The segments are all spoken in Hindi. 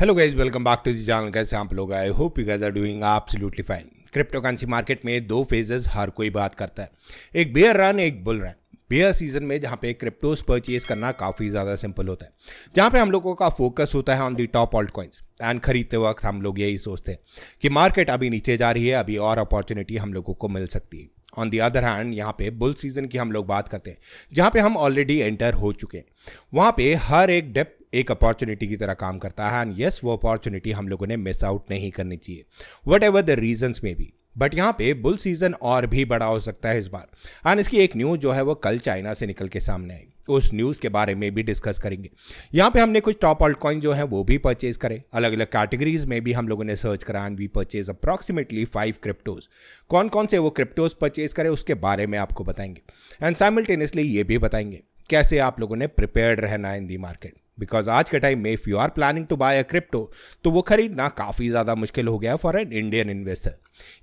hello guys welcome back to the channel कैसे आप लोग I hope you guys are doing absolutely fine crypto currency market में दो फेजेस हर कोई बात करता है एक बेयर रन एक बुल रन बेयर सीजन में जहाँ पे क्रिप्टोज परचेज करना काफ़ी ज़्यादा सिंपल होता है जहाँ पे हम लोगों का फोकस होता है on the top alt coins and खरीदते वक्त हम लोग यही सोचते हैं कि मार्केट अभी नीचे जा रही है अभी और अपॉर्चुनिटी हम लोगों को मिल सकती है ऑन दी अदर हैंड यहाँ पे बुल सीजन की हम लोग बात करते हैं जहाँ पे हम ऑलरेडी एंटर हो चुके हैं वहाँ पे हर एक डेप एक अपॉर्चुनिटी की तरह काम करता है एंड येस वो अपॉर्चुनिटी हम लोगों ने मिस आउट नहीं करनी चाहिए वट एवर द रीजन्स में भी बट यहाँ पे बुल सीजन और भी बड़ा हो सकता है इस बार एंड इसकी एक न्यूज़ जो है वो कल चाइना से निकल के सामने आई उस न्यूज़ के बारे में भी डिस्कस करेंगे यहाँ पे हमने कुछ टॉप ऑल्ट कॉइन जो है वो भी परचेज करे अलग अलग कैटेगरीज में भी हम लोगों ने सर्च करा and we purchase approximately five cryptos कौन कौन से वो क्रिप्टोज परचेज करें उसके बारे में आपको बताएंगे एंड साइमल्टेनियसली ये भी बताएंगे कैसे आप लोगों ने प्रिपेयर रहना है इन दी मार्केट बिकॉज आज के टाइम में if you are planning to buy a crypto तो वो खरीदना काफ़ी ज़्यादा मुश्किल हो गया फॉर एन इंडियन इन्वेस्टर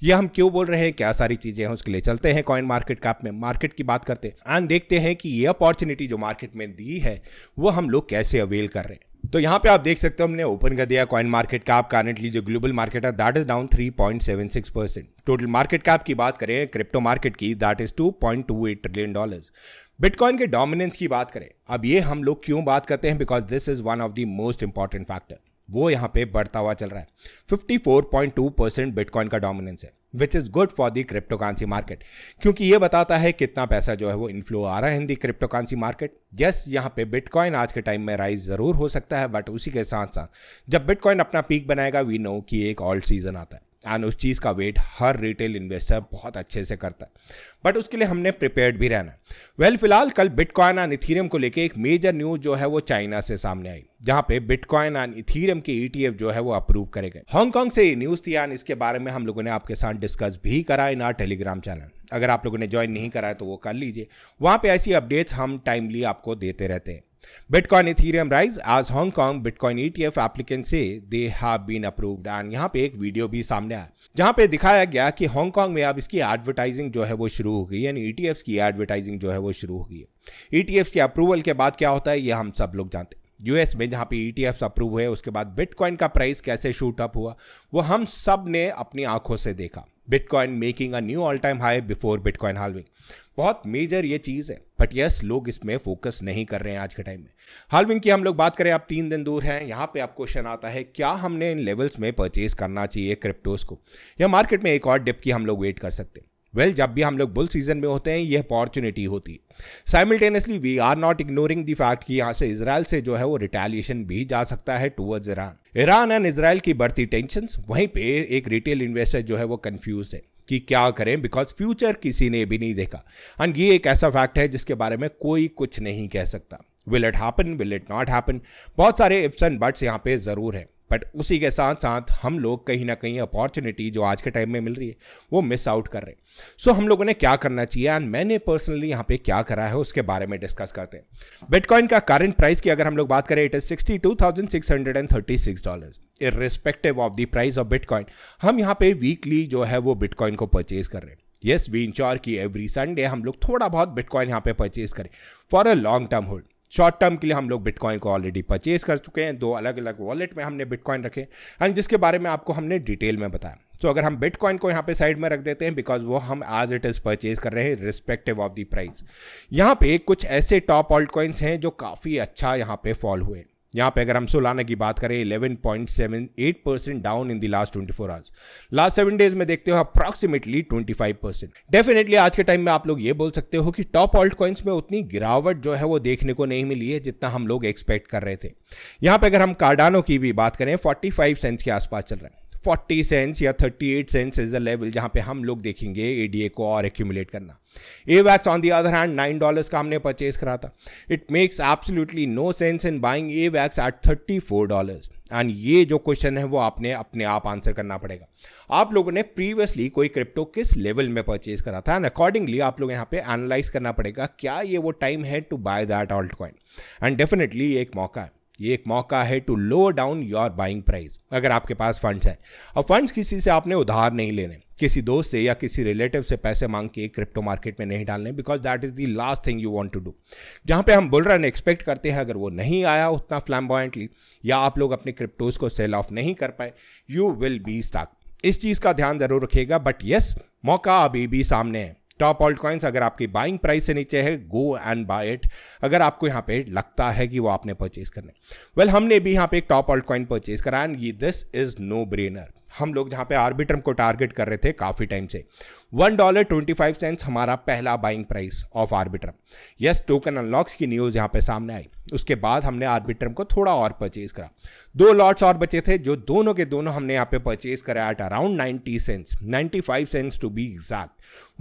ये हम क्यों बोल रहे हैं क्या सारी चीज़ें हैं उसके लिए चलते हैं कॉइन मार्केट कैप में मार्केट की बात करते हैं एंड देखते हैं कि ये अपॉर्चुनिटी जो मार्केट में दी है वो हम लोग कैसे अवेल कर रहे हैं तो यहाँ पे आप देख सकते हो हमने ओपन कर दिया कॉइन मार्केट कैप करंटली जो ग्लोबल मार्केट है that is down 3.76 percent total market cap की बात करें क्रिप्टो मार्केट की that is 2.28 trillion dollars bitcoin के डोमिनेंस की बात करें अब ये हम लोग क्यों बात करते हैं because this is one of the most important factor वो यहाँ पे बढ़ता हुआ चल रहा है 54.2 परसेंट बिटकॉइन का डोमिनेंस है which is good for the cryptocurrency market क्योंकि ये बताता है कितना पैसा जो है वो इन्फ्लो आ रहा है in the cryptocurrency market yes यहाँ पे बिटकॉइन आज के टाइम में राइज ज़रूर हो सकता है बट उसी के साथ साथ जब बिटकॉइन अपना पीक बनाएगा वी नो कि एक ऑल्ड सीजन आता है एंड उस चीज़ का वेट हर रिटेल इन्वेस्टर बहुत अच्छे से करता है बट उसके लिए हमने प्रिपेयर्ड भी रहना वेल well, फिलहाल कल बिटकॉइन एंड इथीरियम को लेकर एक मेजर न्यूज़ जो है वो चाइना से सामने आई जहां पे बिटकॉइन एंड इथीरियम के ईटीएफ e जो है वो अप्रूव करे गए हांगकांग से ये न्यूज़ थी एंड इसके बारे में हम लोगों ने आपके साथ डिस्कस भी करा इन आर टेलीग्राम चैनल अगर आप लोगों ने ज्वाइन नहीं करा है तो वो कर लीजिए वहाँ पे ऐसी अपडेट्स हम टाइमली आपको देते रहते हैं bitcoin ethereum rise as Hong Kong bitcoin Bitcoin ETF applicants say they have been approved and यहाँ पे एक वीडियो भी सामने आया जहां पे दिखाया गया कि हांगकॉन्ग में अब इसकी एडवर्टाइजिंग जो है वो शुरू हो गई यानी ETFs की एडवर्टाइजिंग जो है वो शुरू हो गई है ETFs e के अप्रूवल के बाद क्या होता है ये हम सब लोग जानते हैं यूएस में जहाँ पे ईटीएफ्स e अप्रूव हुए उसके बाद बिटकॉइन का प्राइस कैसे शूट अप हुआ वो हम सब ने अपनी आंखों से देखा bitcoin making a new all time high before bitcoin halving बहुत मेजर ये चीज़ है बट यस लोग इसमें फोकस नहीं कर रहे हैं आज के टाइम में हालविंग की हम लोग बात करें आप तीन दिन दूर हैं यहाँ पे आप क्वेश्चन आता है क्या हमने इन लेवल्स में परचेज करना चाहिए क्रिप्टोज को या मार्केट में एक और डिप की हम लोग वेट कर सकते हैं वेल well, जब भी हम लोग बुल सीजन में होते हैं ये अपॉर्चुनिटी होती है simultaneously we are not ignoring the fact कि यहाँ से इसराइल से जो है वो रिटेलिएशन भी जा सकता है towards Iran Iran and Israel की बढ़ती टेंशन वहीं पे एक रिटेल इन्वेस्टर जो है वो कन्फ्यूज है कि क्या करें बिकॉज फ्यूचर किसी ने भी नहीं देखा एंड ये एक ऐसा फैक्ट है जिसके बारे में कोई कुछ नहीं कह सकता will it happen will it not happen बहुत सारे इफ्स एंड बट्स यहाँ पे ज़रूर हैं बट उसी के साथ साथ हम लोग कहीं ना कहीं अपॉर्चुनिटी जो आज के टाइम में मिल रही है वो मिस आउट कर रहे हैं सो so, हम लोगों ने क्या करना चाहिए एंड मैंने पर्सनली यहाँ पे क्या करा है उसके बारे में डिस्कस करते हैं बिटकॉइन का करंट प्राइस की अगर हम लोग बात करें it is sixty two thousand six hundred and thirty six dollar irrespective of the price of bitcoin हम यहाँ पे वीकली जो है वो बिटकॉइन को परचेज कर रहे हैं येस वी इंश्योर की एवरी संडे हम लोग थोड़ा बहुत बिटकॉइन यहाँ पे परचेज करें for a long term hold short term के लिए हम लोग बिटकॉइन को ऑलरेडी परचेज कर चुके हैं दो अलग अलग वॉलेट में हमने बिटकॉइन रखे एंड जिसके बारे में आपको हमने डिटेल में बताया तो so, अगर हम बिटकॉइन को यहाँ पे साइड में रख देते हैं बिकॉज वो हम एज़ इट इज़ परचेज कर रहे हैं रिस्पेक्टिव ऑफ द प्राइस यहाँ पे कुछ ऐसे टॉप ऑल्ट कॉइन्स हैं जो काफ़ी अच्छा यहाँ पे फॉल हुए यहाँ पे अगर हम सोलाना की बात करें eleven point seven eight percent down in the last twenty four hours last seven days में देखते हो approximately twenty five percent definitely आज के टाइम में आप लोग ये बोल सकते हो कि टॉप ऑल्ट कॉइन्स में उतनी गिरावट जो है वो देखने को नहीं मिली है जितना हम लोग एक्सपेक्ट कर रहे थे यहाँ पे अगर हम कार्डानो की भी बात करें फाइव सेंट्स के आसपास चल रहे हैं फोर्टी सेंस या thirty eight cents is the level जहाँ पे हम लोग देखेंगे ए को और एक्यूमुलेट करना AVAX on the other hand nine dollars का हमने परचेज करा था it makes absolutely no sense in buying AVAX at thirty four dollars and ये जो क्वेश्चन है वो आपने अपने आप आंसर करना पड़ेगा आप लोगों ने प्रीवियसली कोई क्रिप्टो किस लेवल में परचेज करा था एंड अकॉर्डिंगली आप लोग यहाँ पे एनालाइज करना पड़ेगा क्या ये वो टाइम है to buy that alt coin and definitely एक मौका है ये एक मौका है to low down your buying price अगर आपके पास फंड्स हैं और फंड्स किसी से आपने उधार नहीं लेने किसी दोस्त से या किसी रिलेटिव से पैसे मांग के क्रिप्टो मार्केट में नहीं डालने because that is the last thing you want to do जहाँ पे हम बुल रन एक्सपेक्ट करते हैं अगर वो नहीं आया उतना फ्लैम्बॉइंटली या आप लोग अपने क्रिप्टोज को सेल ऑफ नहीं कर पाए यू विल बी स्टाक इस चीज़ का ध्यान जरूर रखिएगा बट येस मौका अभी भी सामने है टॉप ऑल्ट कॉइन्स अगर आपकी बाइंग प्राइस से नीचे है गो एंड बाय इट अगर आपको यहाँ पे लगता है कि वो आपने परचेज करना वेल well, हमने भी यहाँ पे एक टॉप ऑल्ट कॉइन परचेज करा and this is no brainer हम लोग जहाँ पे आर्बिट्रम को टारगेट कर रहे थे काफ़ी टाइम से one dollar twenty five cents हमारा पहला buying price of arbitrum yes token unlocks की न्यूज़ यहाँ पे सामने आई उसके बाद हमने आर्बिट्रम को थोड़ा और परचेज करा दो लॉट्स और बचे थे जो दोनों के दोनों हमने यहाँ पे परचेज कराया at around ninety cents ninety five cents to be exact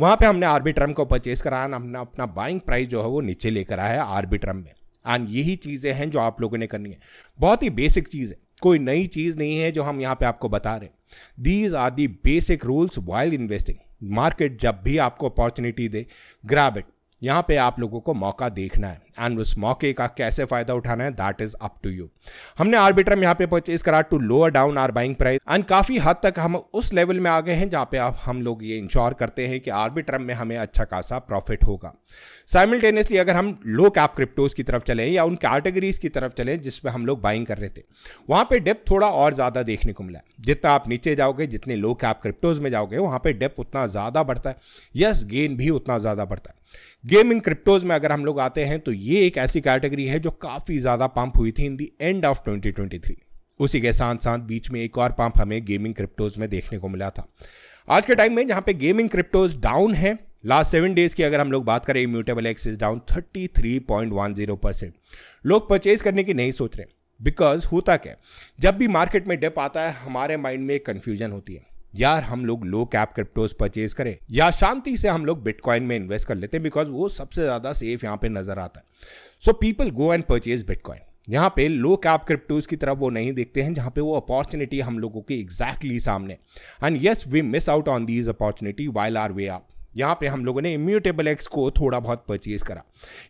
वहाँ पे हमने आर्बिट्रम को परचेज कराया हमने अपना बाइंग प्राइस जो है वो नीचे लेकर आया है आर्बिट्रम में एंड यही चीज़ें हैं जो आप लोगों ने करनी है बहुत ही बेसिक चीज़ है कोई नई चीज़ नहीं है जो हम यहाँ पे आपको बता रहे हैं these are the basic rules while investing market जब भी आपको अपॉर्चुनिटी दे ग्रैब इट यहाँ पे आप लोगों को मौका देखना है एंड उस मौके का कैसे फायदा उठाना है that is up to you हमने आर्बिट्रम यहाँ पे परचेज करा to lower down our buying price and काफी हद तक हम उस लेवल में आ गए हैं जहाँ पे आप हम लोग ये इंश्योर करते हैं कि आर्बिट्रम में हमें अच्छा खासा प्रॉफिट होगा साइमल्टेनियसली अगर हम लो कैप क्रिप्टोज की तरफ चलें या उन कैटेगरीज की तरफ चलें जिसमें हम लोग बाइंग कर रहे थे वहाँ पे डेप थोड़ा और ज़्यादा देखने को मिला जितना आप नीचे जाओगे जितने लो कैप क्रिप्टोज में जाओगे वहाँ पे डेप उतना ज़्यादा बढ़ता है यस गेन भी उतना ज़्यादा बढ़ता है गेमिंग क्रिप्टोज में अगर हम लोग आते हैं तो ये एक ऐसी कैटेगरी है जो काफ़ी ज़्यादा पंप हुई थी इन दी एंड ऑफ 2023 उसी के साथ साथ बीच में एक और पंप हमें गेमिंग क्रिप्टोज में देखने को मिला था आज के टाइम में जहाँ पे गेमिंग क्रिप्टोज डाउन है लास्ट सेवन डेज की अगर हम लोग बात करें immutable X is down 33.10 percent लोग परचेज करने की नहीं सोच रहे बिकॉज होता क्या जब भी मार्केट में डेप आता है हमारे माइंड में कन्फ्यूजन होती है यार हम लोग लो कैप क्रिप्टोज परचेज करें या शांति से हम लोग बिटकॉइन में इन्वेस्ट कर लेते हैं बिकॉज वो सबसे ज़्यादा सेफ यहाँ पे नज़र आता है so people go and purchase bitcoin यहाँ पे लो कैप क्रिप्टोज की तरफ वो नहीं देखते हैं जहाँ पे वो अपॉर्चुनिटी हम लोगों के एग्जैक्टली सामने and yes we miss out on these opportunity while are we आप यहाँ पे हम लोगों ने इम्यूटेबल एक्स को थोड़ा बहुत परचेज करा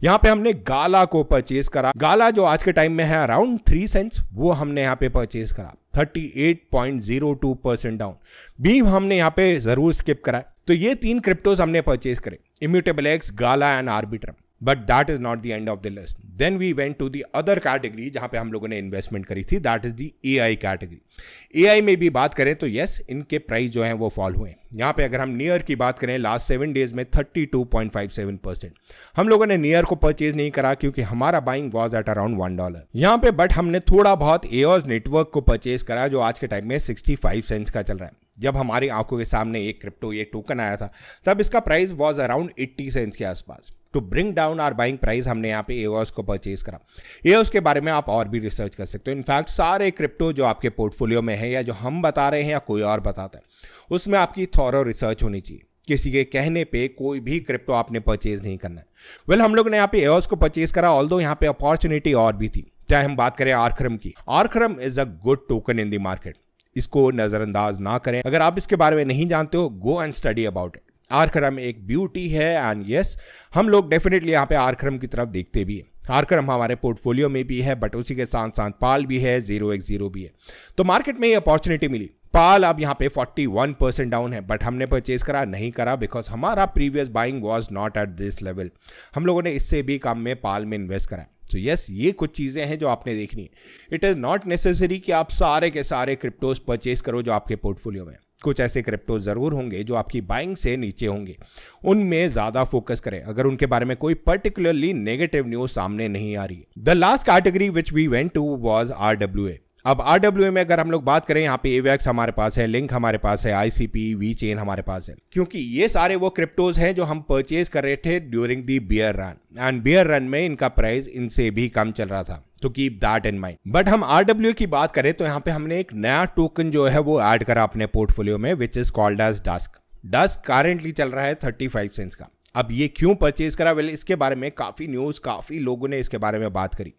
यहाँ पे हमने गाला को परचेज करा गाला जो आज के टाइम में है अराउंड थ्री सेंट्स वो हमने यहाँ पे परचेज करा 38.02 परसेंट डाउन बीम हमने यहाँ पे जरूर स्किप कराए तो ये तीन क्रिप्टोज हमने परचेज करे immutable X Gala and arbitrum but that is not the end of the list then we went to the other category जहां पे हम लोगों ने इन्वेस्टमेंट करी थी that is the A I category A I में भी बात करें तो येस yes, इनके प्राइस जो हैं वो फॉल हुए यहाँ पे अगर हम नियर की बात करें लास्ट सेवन डेज में thirty two point five seven percent हम लोगों ने नियर को परचेज नहीं करा क्योंकि हमारा buying was at around one dollar यहाँ पे बट हमने थोड़ा बहुत एयर्स नेटवर्क को परचेज करा जो आज के टाइम में सिक्सटी फाइव सेंस का चल रहा है जब हमारी आंखों के सामने एक क्रिप्टो ये टोकन आया था तब इसका price was around eighty cents के आसपास to bring down our buying price हमने यहाँ पे एओस को परचेज करा एओस के बारे में आप और भी रिसर्च कर सकते हो इनफैक्ट सारे क्रिप्टो जो आपके पोर्टफोलियो में है या जो हम बता रहे हैं या कोई और बताता है उसमें आपकी थॉरो रिसर्च होनी चाहिए किसी के कहने पे कोई भी क्रिप्टो आपने परचेज नहीं करना है वेल हम लोग ने यहाँ पे एओस को परचेज करा ऑल दो यहाँ पे अपॉर्चुनिटी और भी थी चाहे हम बात करें आर्क्रम की Arkham is a good token in the market इसको नज़रअंदाज ना करें अगर आप इसके बारे में नहीं जानते हो go and study about it Arkham एक ब्यूटी है एंड यस हम लोग डेफिनेटली यहाँ पे आरक्रम की तरफ देखते भी हैं आरक्रम हमारे पोर्टफोलियो में भी है बट उसी के साथ साथ पाल भी है जीरो एक जीरो भी है तो मार्केट में ये अपॉर्चुनिटी मिली पाल अब यहाँ पे 41 परसेंट डाउन है बट हमने परचेज करा नहीं करा बिकॉज हमारा previous buying was not at this level हम लोगों ने इससे भी कम में पाल में इन्वेस्ट करा तो so यस yes, ये कुछ चीज़ें हैं जो आपने देखनी है इट इज़ नॉट नेसेसरी कि आप सारे के सारे क्रिप्टोज परचेज करो जो आपके पोर्टफोलियो में कुछ ऐसे क्रिप्टो ज़रूर होंगे जो आपकी बाइंग से नीचे होंगे उनमें ज़्यादा फोकस करें अगर उनके बारे में कोई पर्टिकुलरली नेगेटिव न्यूज सामने नहीं आ रही the last category which we went to was R W A अब आर डब्ल्यू ए में अगर हम लोग बात करें यहाँ पे एवैक्स हमारे पास है लिंक हमारे पास है आईसीपी वी चेन हमारे पास है क्योंकि ये सारे वो क्रिप्टोज हैं जो हम परचेज कर रहे थे during the bear run and bear run में इनका प्राइस इनसे भी कम चल रहा था तो keep that in mind but हम आर की बात करें तो यहाँ पे हमने एक नया टोकन जो है वो ऐड करा अपने पोर्टफोलियो में which is called as dusk dusk currently चल रहा है थर्टी फाइव सेंस का अब ये क्यों परचेज करा वेल इसके बारे में काफ़ी न्यूज़ काफ़ी लोगों ने इसके बारे में बात करी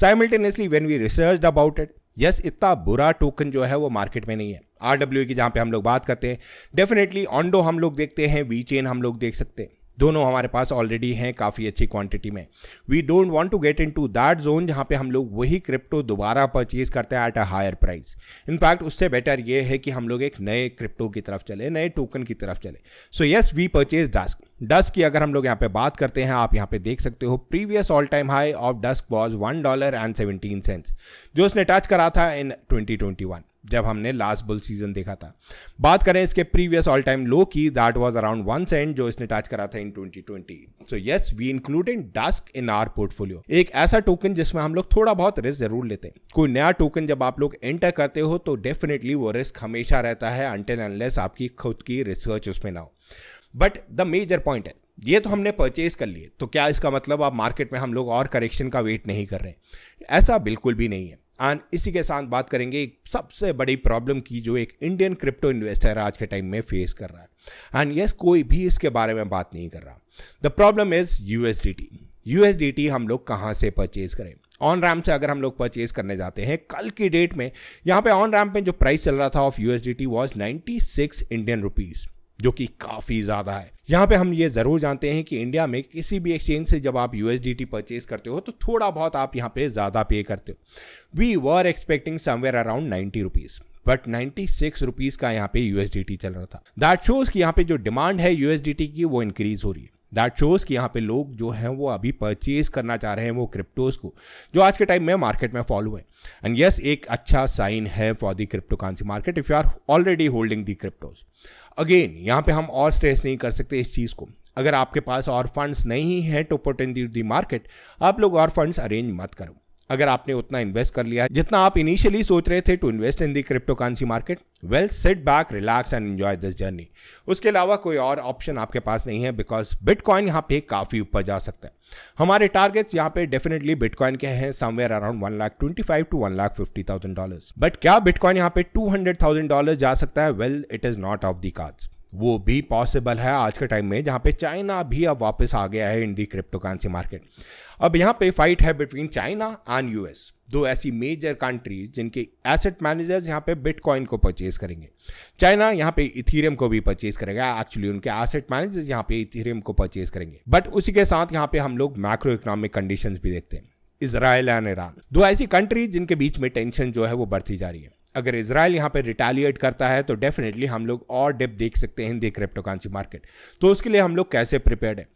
simultaneously when we research about it yes इतना बुरा टोकन जो है वो मार्केट में नहीं है आर की जहाँ पे हम लोग बात करते हैं डेफिनेटली ऑनडो हम लोग देखते हैं वी चेन हम लोग देख सकते हैं दोनों हमारे पास ऑलरेडी हैं काफ़ी अच्छी क्वांटिटी में we don't want to get in to that zone जहाँ पे हम लोग वही क्रिप्टो दोबारा परचेज करते हैं at a higher price in fact उससे बेटर ये है कि हम लोग एक नए क्रिप्टो की तरफ चले नए टोकन की तरफ चले so yes we purchase dusk dusk की अगर हम लोग यहाँ पे बात करते हैं आप यहाँ पे देख सकते हो previous all time high of dusk was one dollar and seventeen cents जो उसने टच करा था इन ट्वेंटी ट्वेंटी वन जब हमने लास्ट बुल सीजन देखा था बात करें इसके प्रीवियस ऑल टाइम लो की that was around one cent जो इसने टच करा था in 2020 so yes we including dusk in our portfolio एक ऐसा टोकन जिसमें हम लोग थोड़ा बहुत रिस्क जरूर लेते हैं कोई नया टोकन जब आप लोग एंटर करते हो तो डेफिनेटली वो रिस्क हमेशा रहता है अंटेन अनलेस आपकी खुद की रिसर्च उसमें ना हो बट द मेजर पॉइंट है ये तो हमने परचेज कर लिए तो क्या इसका मतलब आप मार्केट में हम लोग और करेक्शन का वेट नहीं कर रहे ऐसा बिल्कुल भी नहीं है एंड इसी के साथ बात करेंगे सबसे बड़ी प्रॉब्लम की जो एक इंडियन क्रिप्टो इन्वेस्टर आज के टाइम में फेस कर रहा है एंड यस yes, कोई भी इसके बारे में बात नहीं कर रहा the problem is T D T हम लोग कहाँ से परचेज करें ऑन रैम से अगर हम लोग परचेज करने जाते हैं कल की डेट में यहाँ पे ऑन रैम पे जो प्राइस चल रहा था of T was ninety six Indian rupees जो कि काफ़ी ज़्यादा है यहाँ पे हम ये ज़रूर जानते हैं कि इंडिया में किसी भी एक्सचेंज से जब आप यूएसडीटी परचेज करते हो तो थोड़ा बहुत आप यहाँ पे ज़्यादा पे करते हो we were expecting somewhere around ninety rupees but ninety six rupees का यहाँ पे यूएसडीटी चल रहा था दैट शोज कि यहाँ पे जो डिमांड है यूएसडीटी की वो इंक्रीज हो रही है दैट शोज कि यहाँ पे लोग जो हैं वो अभी परचेज करना चाह रहे हैं वो क्रिप्टोज को जो आज के टाइम में मार्केट में फॉलो है एंड यस yes, एक अच्छा साइन है for the crypto currency market if you are already holding the cryptos again यहाँ पे हम और स्ट्रेस नहीं कर सकते इस चीज़ को अगर आपके पास और फंड्स नहीं हैं टू पोटेंट दी मार्केट आप लोग और फंड्स अरेंज मत करो अगर आपने उतना इन्वेस्ट कर लिया है जितना आप इनिशियली सोच रहे थे to invest in the crypto market well sit back relax and enjoy this journey उसके अलावा कोई और ऑप्शन आपके पास नहीं है बिकॉज बिटकॉइन यहाँ पे काफ़ी ऊपर जा सकता है हमारे टारगेट्स यहाँ पे डेफिनेटली बिटकॉइन के हैं somewhere around one lakh twenty five to one lakh fifty thousand dollar but क्या बिटकॉइन यहाँ पे टू हंड्रेड थाउजेंड डॉलर जा सकता है well it is not off the cards वो भी पॉसिबल है आज के टाइम में जहाँ पे चाइना भी अब वापस आ गया है in the crypto currency market अब यहाँ पे फाइट है बिटवीन चाइना एंड यूएस दो ऐसी मेजर कंट्रीज जिनके एसेट मैनेजर्स यहाँ पे बिटकॉइन को परचेज करेंगे चाइना यहाँ पे इथीरियम को भी परचेज करेगा एक्चुअली उनके एसेट मैनेजर्स यहाँ पे इथीरियम को परचेज करेंगे बट उसी के साथ यहाँ पे हम लोग मैक्रो इकोनॉमिक कंडीशन भी देखते हैं इसराइल एंड ईरान दो ऐसी कंट्रीज जिनके बीच में टेंशन जो है वो बढ़ती जा रही है अगर इसराइल यहाँ पर रिटेलिएट करता है तो डेफिनेटली हम लोग और डेप देख सकते हैं हिंदी क्रिप्टोकरेंसी मार्केट तो उसके लिए हम लोग कैसे प्रिपेयर है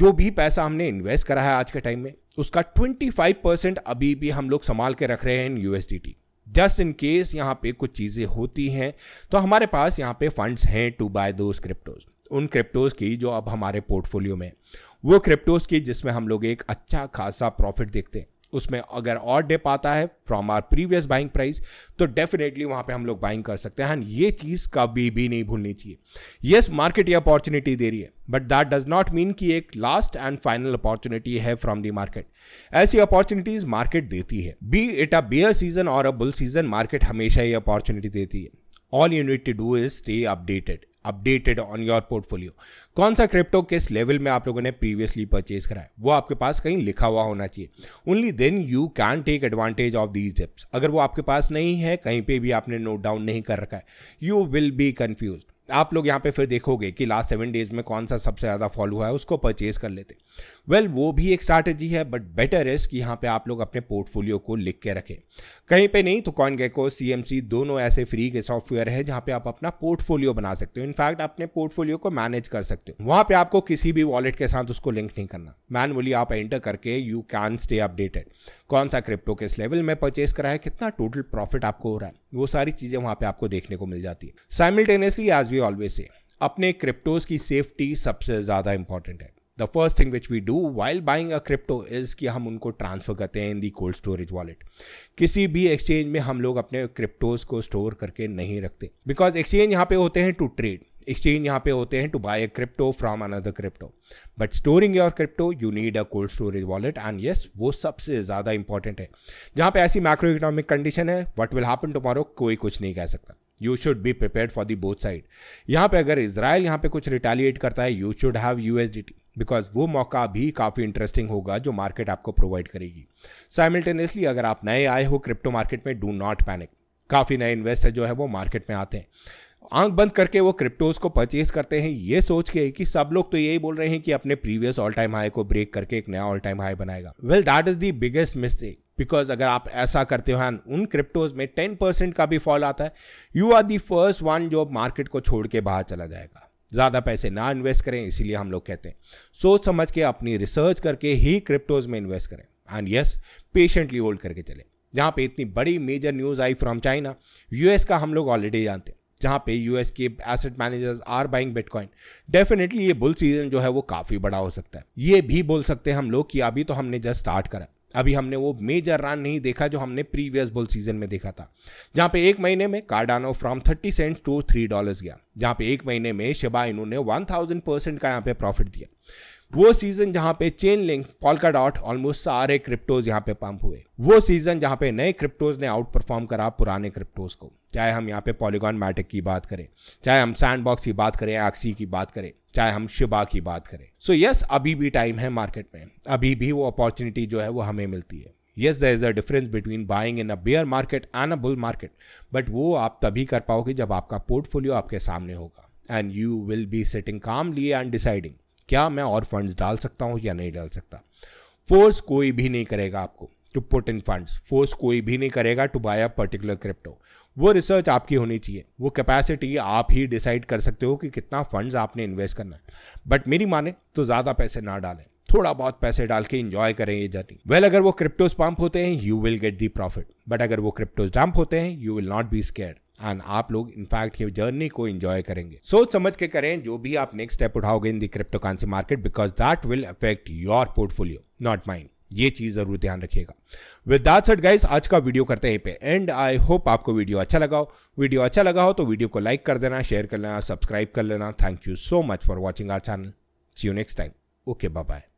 जो भी पैसा हमने इन्वेस्ट करा है आज के टाइम में उसका 25 परसेंट अभी भी हम लोग संभाल के रख रहे हैं in USDT just in case यहाँ पे कुछ चीज़ें होती हैं तो हमारे पास यहाँ पे फंड्स हैं टू बाय दोज क्रिप्टोज उन क्रिप्टोज की जो अब हमारे पोर्टफोलियो में वो क्रिप्टोज की जिसमें हम लोग एक अच्छा खासा प्रॉफिट देखते हैं उसमें अगर और डिप आता है from our previous buying price तो डेफिनेटली वहां पे हम लोग बाइंग कर सकते हैं ये चीज कभी भी नहीं भूलनी चाहिए येस मार्केट ये अपॉर्चुनिटी दे रही है but that does not mean कि एक लास्ट एंड फाइनल अपॉर्चुनिटी है फ्रॉम दी मार्केट ऐसी अपॉर्चुनिटीज मार्केट देती है be it a bear season और अ बुल सीजन मार्केट हमेशा ये अपॉर्चुनिटी देती है all you need to do is stay updated updated on your portfolio कौन सा क्रिप्टो किस लेवल में आप लोगों ने प्रीवियसली परचेज करा है वो आपके पास कहीं लिखा हुआ होना चाहिए only then you can take advantage of these apps अगर वो आपके पास नहीं है कहीं पे भी आपने नोट डाउन नहीं कर रखा है यू विल बी कन्फ्यूज आप लोग यहाँ पे फिर देखोगे कि लास्ट सेवन डेज में कौन सा सबसे ज़्यादा फॉल हुआ है उसको परचेज कर लेते वेल well, वो भी एक स्ट्रैटेजी है बट बेटर इज कि यहाँ पे आप लोग अपने पोर्टफोलियो को लिख के रखें कहीं पे नहीं तो कॉइन गेको सी दोनों ऐसे फ्री के सॉफ्टवेयर है जहाँ पे आप अपना पोर्टफोलियो बना सकते हो इनफैक्ट अपने पोर्टफोलियो को मैनेज कर सकते हो वहाँ पे आपको किसी भी वॉलेट के साथ उसको लिंक नहीं करना मैनुअली आप एंटर करके यू कैन स्टे अपडेटेड कौन सा क्रिप्टो किस लेवल में परचेस करा है कितना टोटल प्रॉफिट आपको हो रहा है वो सारी चीज़ें वहाँ पे आपको देखने को मिल जाती है simultaneously as we always say अपने क्रिप्टोज की सेफ्टी सबसे ज़्यादा इंपॉर्टेंट है the first thing which we do while buying a crypto is कि हम उनको ट्रांसफ़र करते हैं in the cold storage wallet किसी भी एक्सचेंज में हम लोग अपने क्रिप्टोज को स्टोर करके नहीं रखते बिकॉज एक्सचेंज यहाँ पे होते हैं टू ट्रेड एक्सचेंज यहाँ पे होते हैं to buy a crypto from another crypto but storing your crypto you need a cold storage wallet and yes वो सबसे ज़्यादा इंपॉर्टेंट है जहाँ पे ऐसी माइक्रो इकोनॉमिक कंडीशन है वट विल हैपन टुमारो कोई कुछ नहीं कह सकता you should be prepare for the both side यहाँ पे अगर इसराइल यहाँ पे कुछ रिटेलिएट करता है you should have you because वो मौका भी काफ़ी इंटरेस्टिंग होगा जो मार्केट आपको प्रोवाइड करेगी साइमल्टेनियसली अगर आप नए आए हो क्रिप्टो मार्केट में डू नॉट पैनिक काफ़ी नए इन्वेस्टर जो है वो मार्केट में आते हैं आंख बंद करके वो क्रिप्टोज को परचेज करते हैं ये सोच के कि सब लोग तो यही बोल रहे हैं कि अपने प्रीवियस ऑल टाइम हाई को ब्रेक करके एक नया ऑल टाइम हाई बनाएगा well that is the biggest mistake because अगर आप ऐसा करते हो उन क्रिप्टोज में टेन परसेंट का भी फॉल आता है you are the first one जो मार्केट को छोड़ के बाहर चला जाएगा ज़्यादा पैसे ना इन्वेस्ट करें इसीलिए हम लोग कहते हैं सोच समझ के अपनी रिसर्च करके ही क्रिप्टोज में इन्वेस्ट करें एंड यस पेशेंटली होल्ड करके चलें जहाँ पे इतनी बड़ी मेजर न्यूज़ आई फ्रॉम चाइना यूएस का हम लोग ऑलरेडी जानते हैं जहां पे यूएस के asset managers are buying bitcoin definitely ये बुल सीजन जो है वो काफ़ी बड़ा हो सकता है ये भी बोल सकते हैं हम लोग कि अभी तो हमने जस्ट स्टार्ट करा अभी हमने वो मेजर रन नहीं देखा जो हमने प्रीवियस बुल सीजन में देखा था जहां पे एक महीने में Cardano from thirty cent to three dollar गया जहां पे एक महीने में शिबा इनू ने वन थाउजेंड परसेंट का यहां पे प्रॉफिट दिया वो सीजन जहां पे Chainlink Polkadot almost सारे क्रिप्टोज यहां पे पंप हुए वो सीजन जहां पे नए क्रिप्टोज ने आउट परफॉर्म करा पुराने क्रिप्टोज को चाहे हम यहाँ पे पॉलीगॉन मैटिक की बात करें चाहे हम सैंड बॉक्स की बात करें एक्सी की बात करें चाहे हम शिबा की बात करें सो so यस yes, अभी भी टाइम है मार्केट में अभी भी वो अपॉर्चुनिटी जो है वो हमें मिलती है yes there is a difference between buying in a bear market and a bull market but वो आप तभी कर पाओगे जब आपका पोर्टफोलियो आपके सामने होगा and you will be sitting calmly and deciding क्या मैं और फंड्स डाल सकता हूँ या नहीं डाल सकता फोर्स कोई भी नहीं करेगा आपको to put in funds force कोई भी नहीं करेगा to buy a particular crypto वो रिसर्च आपकी होनी चाहिए वो कैपेसिटी आप ही डिसाइड कर सकते हो कि कितना फंड्स आपने इन्वेस्ट करना है बट मेरी माने तो ज़्यादा पैसे ना डालें थोड़ा बहुत पैसे डाल के इंजॉय करें ये जर्नी वेल अगर वो क्रिप्टोज पंप होते हैं you will get the profit but अगर वो क्रिप्टोज डंप होते हैं you will not be scare and आप लोग इनफैक्ट ये जर्नी को इंजॉय करेंगे सोच समझ के करें जो भी आप नेक्स्ट स्टेप उठाओगे in the crypto market because that will affect your portfolio not mind ये चीज जरूर ध्यान रखिएगा विद दैट सेट गाइस आज का वीडियो करते हैं पे एंड आई होप आपको वीडियो अच्छा लगा हो वीडियो अच्छा लगा हो तो वीडियो को लाइक कर देना शेयर कर लेना सब्सक्राइब कर लेना thank you so much for watching our channel see you next time okay bye